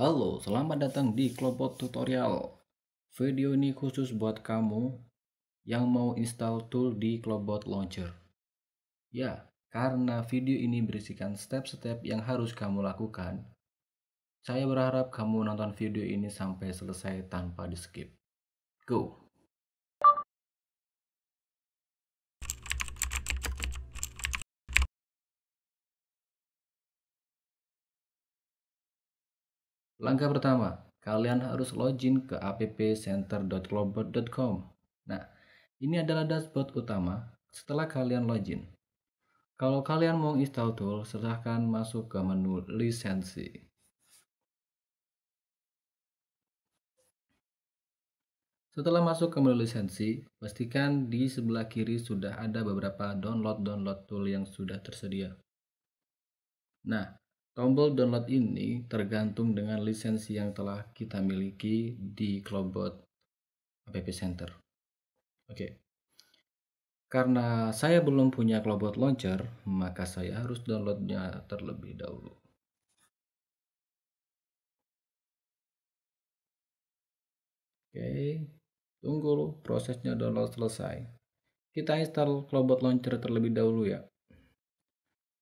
Halo, selamat datang di Klopot tutorial. Video ini khusus buat kamu yang mau install tool di Klopot Launcher. Ya, karena video ini berisikan step-step yang harus kamu lakukan, saya berharap kamu nonton video ini sampai selesai tanpa di-skip. Go! Langkah pertama, kalian harus login ke appcenter.globot.com. Nah, ini adalah dashboard utama setelah kalian login. Kalau kalian mau install tool, silahkan masuk ke menu lisensi. Setelah masuk ke menu lisensi, pastikan di sebelah kiri sudah ada beberapa download-download tool yang sudah tersedia. Nah, Tombol download ini tergantung dengan lisensi yang telah kita miliki di Cloudbot App Center. Oke. Okay. Karena saya belum punya Cloudbot Launcher, maka saya harus downloadnya terlebih dahulu. Oke, okay. tunggu prosesnya download selesai. Kita install Cloudbot Launcher terlebih dahulu ya.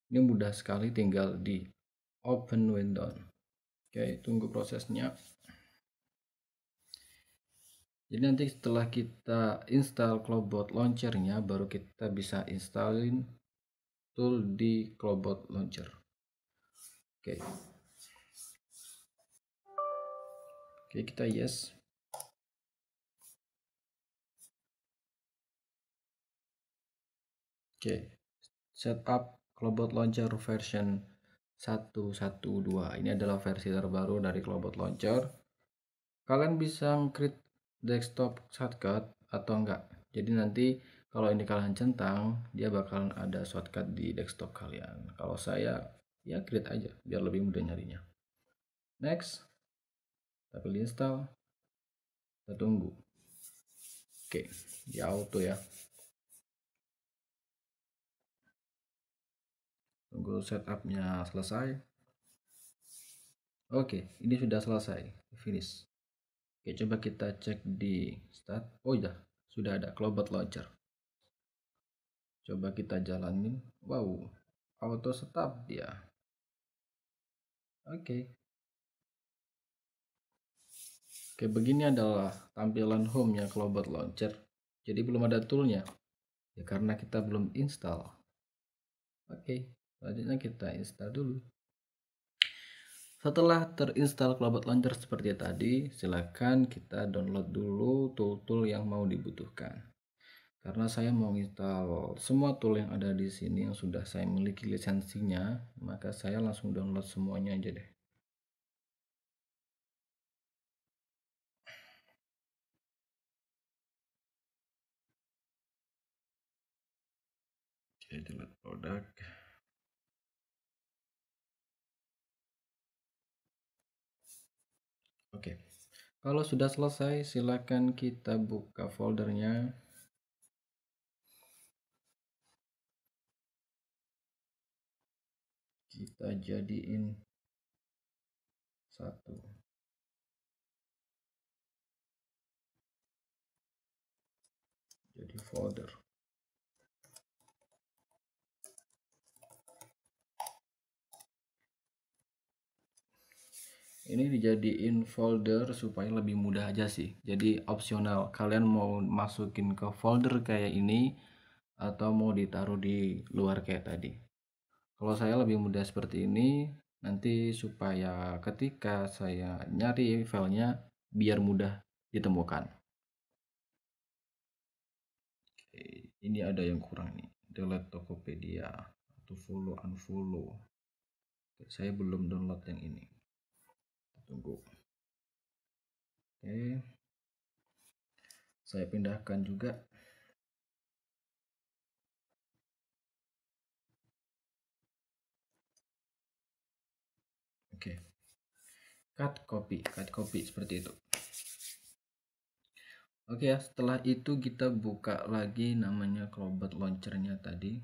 Ini mudah sekali tinggal di open window oke tunggu prosesnya jadi nanti setelah kita install cloudbot launchernya baru kita bisa installin tool di cloudbot launcher oke oke kita yes oke setup cloudbot launcher version 112. Ini adalah versi terbaru dari Cloudbot Launcher. Kalian bisa create desktop shortcut atau enggak. Jadi nanti kalau ini kalian centang, dia bakalan ada shortcut di desktop kalian. Kalau saya ya create aja biar lebih mudah nyarinya. Next. Kita pilih install. Kita tunggu. Oke, di auto ya. tunggu setupnya selesai Oke, ini sudah selesai, finish. Oke, coba kita cek di start. Oh ya, sudah ada Cloudbot Launcher. Coba kita jalanin. Wow, auto setup dia. Oke. Oke, begini adalah tampilan home-nya Cloudbot Launcher. Jadi belum ada toolnya. Ya karena kita belum install. Oke selanjutnya kita install dulu setelah terinstall Cloudbot Launcher seperti tadi, silakan kita download dulu tool-tool yang mau dibutuhkan. Karena saya mau install semua tool yang ada di sini yang sudah saya miliki lisensinya, maka saya langsung download semuanya aja deh. Oke, delete produk. Oke. Okay. Kalau sudah selesai, silakan kita buka foldernya. Kita jadiin satu. Jadi folder. ini dijadiin folder supaya lebih mudah aja sih jadi opsional kalian mau masukin ke folder kayak ini atau mau ditaruh di luar kayak tadi kalau saya lebih mudah seperti ini nanti supaya ketika saya nyari filenya biar mudah ditemukan Oke, ini ada yang kurang nih delete Tokopedia atau follow unfollow saya belum download yang ini tunggu oke saya pindahkan juga oke cut copy cut copy seperti itu Oke ya, setelah itu kita buka lagi namanya Launcher launchernya tadi.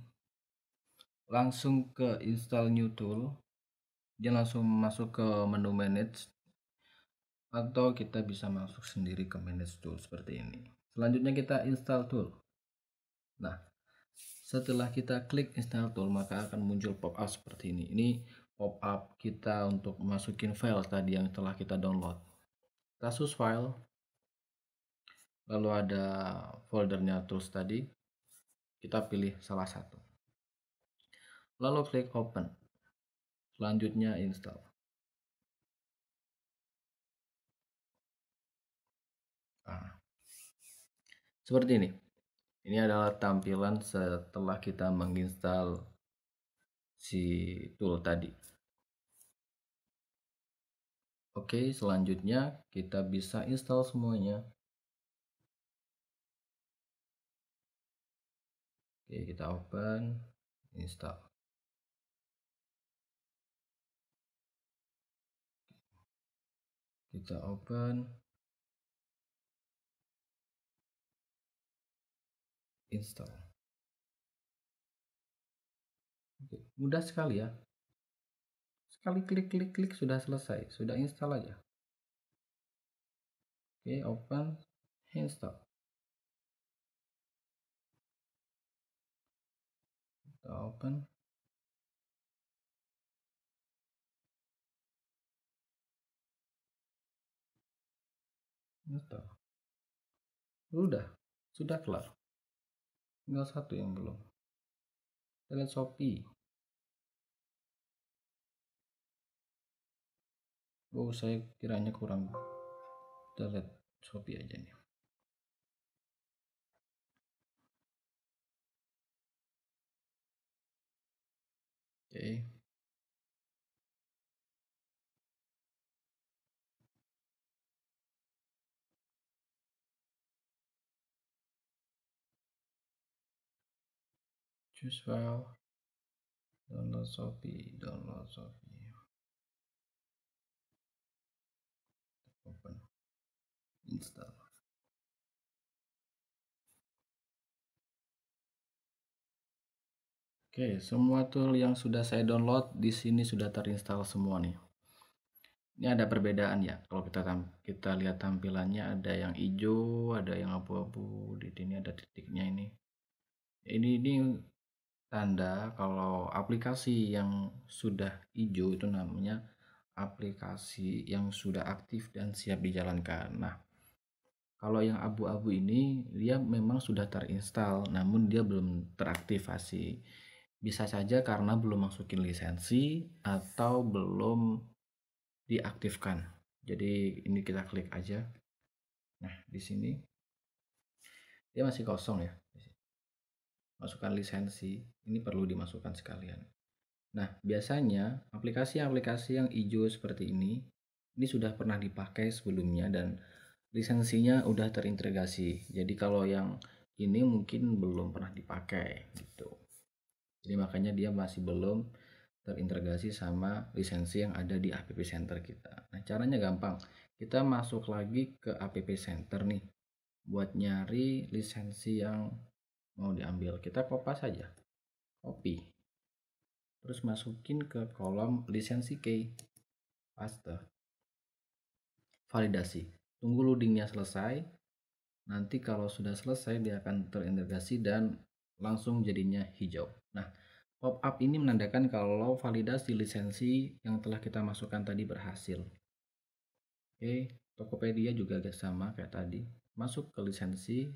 Langsung ke install new tool. Dia langsung masuk ke menu manage atau kita bisa masuk sendiri ke manage tool seperti ini selanjutnya kita install tool nah setelah kita klik install tool maka akan muncul pop up seperti ini ini pop up kita untuk masukin file tadi yang telah kita download kasus file lalu ada foldernya tools tadi kita pilih salah satu lalu klik open selanjutnya install Seperti ini. Ini adalah tampilan setelah kita menginstal si tool tadi. Oke, selanjutnya kita bisa install semuanya. Oke, kita open, install. Kita open. install. Oke, mudah sekali ya. Sekali klik klik klik sudah selesai, sudah install aja. Oke, open install. Kita open. Install. Udah, sudah kelar tinggal satu yang belum kita lihat Shopee Oh saya kiranya kurang kita lihat Shopee aja nih oke okay. usual download Shopee download Shopee open install Oke, semua tool yang sudah saya download di sini sudah terinstall semua nih. Ini ada perbedaan ya. Kalau kita kita lihat tampilannya ada yang hijau, ada yang abu-abu, di sini ada titiknya ini. Ini ini tanda kalau aplikasi yang sudah hijau itu namanya aplikasi yang sudah aktif dan siap dijalankan. Nah, kalau yang abu-abu ini dia memang sudah terinstall namun dia belum teraktifasi. Bisa saja karena belum masukin lisensi atau belum diaktifkan. Jadi ini kita klik aja. Nah, di sini dia masih kosong ya masukkan lisensi, ini perlu dimasukkan sekalian. Nah, biasanya aplikasi-aplikasi yang hijau seperti ini, ini sudah pernah dipakai sebelumnya dan lisensinya udah terintegrasi. Jadi kalau yang ini mungkin belum pernah dipakai gitu. Jadi makanya dia masih belum terintegrasi sama lisensi yang ada di APP Center kita. Nah, caranya gampang. Kita masuk lagi ke APP Center nih buat nyari lisensi yang mau diambil kita copy saja copy terus masukin ke kolom lisensi key paste validasi tunggu loadingnya selesai nanti kalau sudah selesai dia akan terintegrasi dan langsung jadinya hijau nah pop up ini menandakan kalau validasi lisensi yang telah kita masukkan tadi berhasil oke Tokopedia juga sama kayak tadi masuk ke lisensi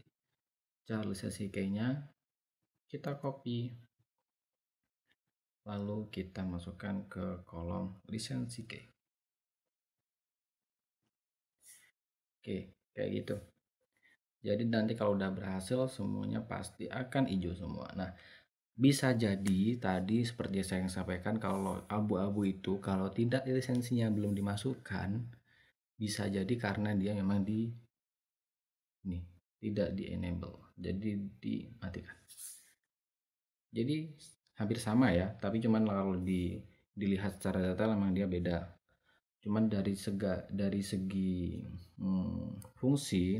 Charles SCK-nya, kita copy. Lalu kita masukkan ke kolom lisensi key. Oke, kayak gitu. Jadi nanti kalau udah berhasil semuanya pasti akan hijau semua. Nah, bisa jadi tadi seperti saya yang sampaikan kalau abu-abu itu kalau tidak lisensinya belum dimasukkan bisa jadi karena dia memang di nih tidak di enable jadi dimatikan jadi hampir sama ya tapi cuman kalau di dilihat secara data memang dia beda cuman dari sega dari segi hmm, fungsi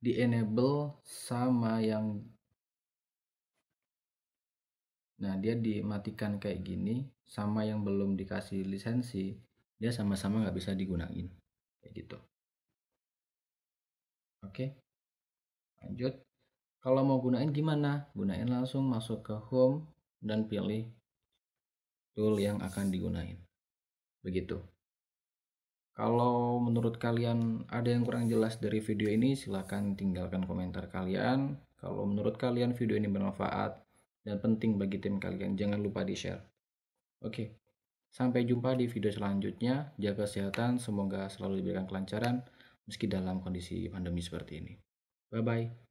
di enable sama yang nah dia dimatikan kayak gini sama yang belum dikasih lisensi dia sama-sama nggak bisa digunakan, kayak gitu oke okay. Lanjut. Kalau mau gunain gimana? Gunain langsung masuk ke home dan pilih tool yang akan digunain. Begitu. Kalau menurut kalian ada yang kurang jelas dari video ini, silahkan tinggalkan komentar kalian. Kalau menurut kalian video ini bermanfaat dan penting bagi tim kalian, jangan lupa di-share. Oke, sampai jumpa di video selanjutnya. Jaga kesehatan, semoga selalu diberikan kelancaran meski dalam kondisi pandemi seperti ini. Bye bye.